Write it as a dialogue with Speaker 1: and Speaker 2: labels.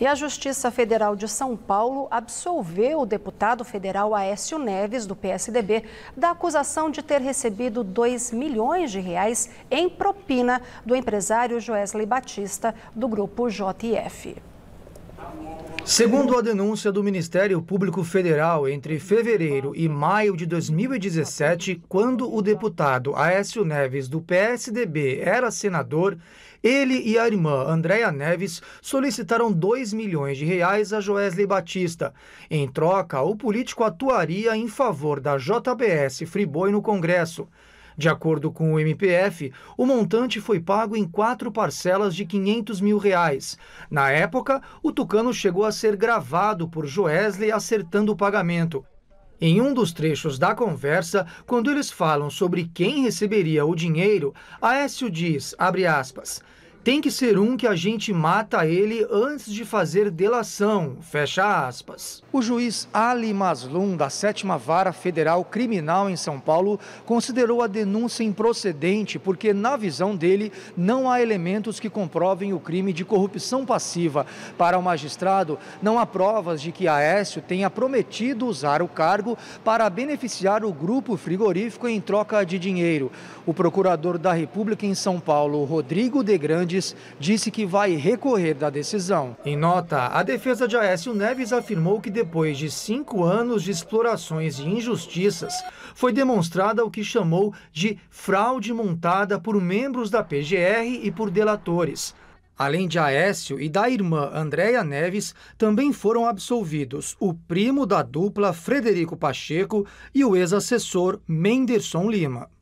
Speaker 1: E a Justiça Federal de São Paulo absolveu o deputado federal Aécio Neves, do PSDB, da acusação de ter recebido 2 milhões de reais em propina do empresário Joesley Batista, do grupo JF.
Speaker 2: Segundo a denúncia do Ministério Público Federal, entre fevereiro e maio de 2017, quando o deputado Aécio Neves, do PSDB, era senador, ele e a irmã Andréa Neves solicitaram 2 milhões de reais a Joesley Batista. Em troca, o político atuaria em favor da JBS Friboi no Congresso. De acordo com o MPF, o montante foi pago em quatro parcelas de 500 mil reais. Na época, o Tucano chegou a ser gravado por Joesley acertando o pagamento. Em um dos trechos da conversa, quando eles falam sobre quem receberia o dinheiro, Aécio diz, abre aspas, tem que ser um que a gente mata ele antes de fazer delação. Fecha aspas. O juiz Ali Maslum, da 7 Vara Federal Criminal em São Paulo, considerou a denúncia improcedente porque, na visão dele, não há elementos que comprovem o crime de corrupção passiva. Para o magistrado, não há provas de que Aécio tenha prometido usar o cargo para beneficiar o grupo frigorífico em troca de dinheiro. O procurador da República em São Paulo, Rodrigo de Grande, Fernandes disse que vai recorrer da decisão. Em nota, a defesa de Aécio Neves afirmou que depois de cinco anos de explorações e injustiças, foi demonstrada o que chamou de fraude montada por membros da PGR e por delatores. Além de Aécio e da irmã Andréia Neves, também foram absolvidos o primo da dupla Frederico Pacheco e o ex-assessor Menderson Lima.